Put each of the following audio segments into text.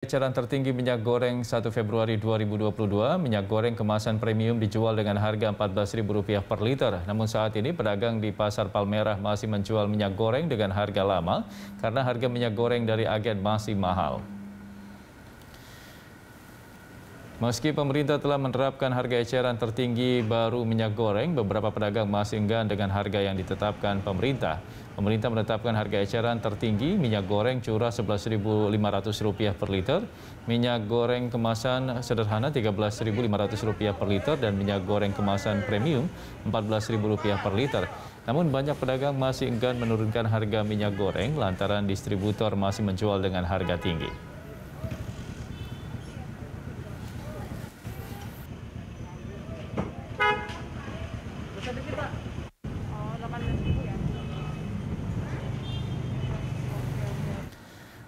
Eceran tertinggi minyak goreng 1 Februari 2022, minyak goreng kemasan premium dijual dengan harga Rp14.000 per liter. Namun saat ini pedagang di Pasar Palmerah masih menjual minyak goreng dengan harga lama karena harga minyak goreng dari agen masih mahal. Meski pemerintah telah menerapkan harga eceran tertinggi baru minyak goreng, beberapa pedagang masih enggan dengan harga yang ditetapkan pemerintah. Pemerintah menetapkan harga eceran tertinggi minyak goreng curah Rp11.500 per liter, minyak goreng kemasan sederhana Rp13.500 per liter, dan minyak goreng kemasan premium Rp14.000 per liter. Namun banyak pedagang masih enggan menurunkan harga minyak goreng lantaran distributor masih menjual dengan harga tinggi.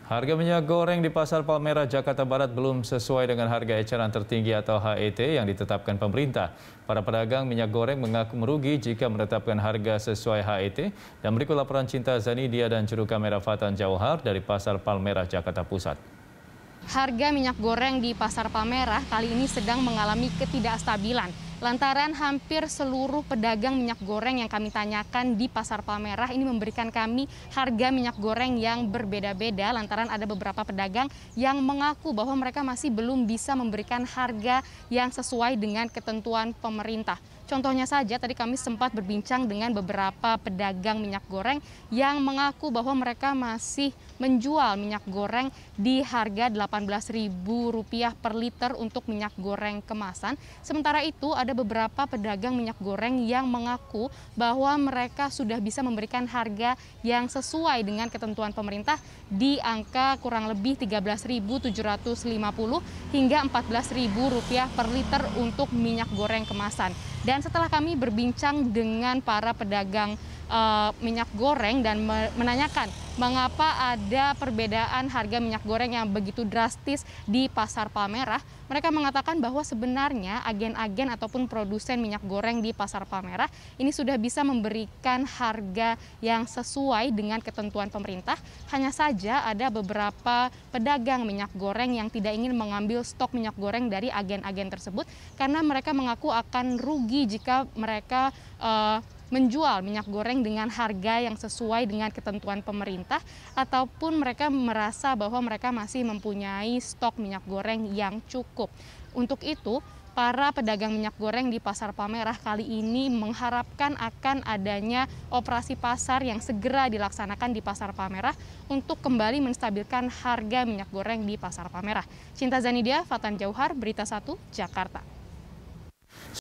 Harga minyak goreng di Pasar Palmerah, Jakarta Barat belum sesuai dengan harga eceran tertinggi atau HET yang ditetapkan pemerintah. Para pedagang minyak goreng mengaku merugi jika menetapkan harga sesuai HET. Dan berikut laporan Cinta Zani Zanidia dan juru kamera Fatan Jauhar dari Pasar Palmerah, Jakarta Pusat. Harga minyak goreng di Pasar Palmerah kali ini sedang mengalami ketidakstabilan Lantaran hampir seluruh pedagang minyak goreng yang kami tanyakan di Pasar Palmerah ini memberikan kami harga minyak goreng yang berbeda-beda lantaran ada beberapa pedagang yang mengaku bahwa mereka masih belum bisa memberikan harga yang sesuai dengan ketentuan pemerintah. Contohnya saja tadi kami sempat berbincang dengan beberapa pedagang minyak goreng yang mengaku bahwa mereka masih menjual minyak goreng di harga Rp18.000 per liter untuk minyak goreng kemasan. Sementara itu ada beberapa pedagang minyak goreng yang mengaku bahwa mereka sudah bisa memberikan harga yang sesuai dengan ketentuan pemerintah di angka kurang lebih 13.750 hingga Rp14.000 per liter untuk minyak goreng kemasan. Dan setelah kami berbincang dengan para pedagang Eh, minyak goreng dan menanyakan mengapa ada perbedaan harga minyak goreng yang begitu drastis di pasar Palmerah. Mereka mengatakan bahwa sebenarnya agen-agen ataupun produsen minyak goreng di pasar Palmerah ini sudah bisa memberikan harga yang sesuai dengan ketentuan pemerintah. Hanya saja ada beberapa pedagang minyak goreng yang tidak ingin mengambil stok minyak goreng dari agen-agen tersebut karena mereka mengaku akan rugi jika mereka uh, menjual minyak goreng dengan harga yang sesuai dengan ketentuan pemerintah ataupun mereka merasa bahwa mereka masih mempunyai stok minyak goreng yang cukup. Untuk itu, para pedagang minyak goreng di Pasar pamerah kali ini mengharapkan akan adanya operasi pasar yang segera dilaksanakan di Pasar pamerah untuk kembali menstabilkan harga minyak goreng di Pasar pamerah Cinta Zanidia, Fatan Jauhar, Berita 1, Jakarta.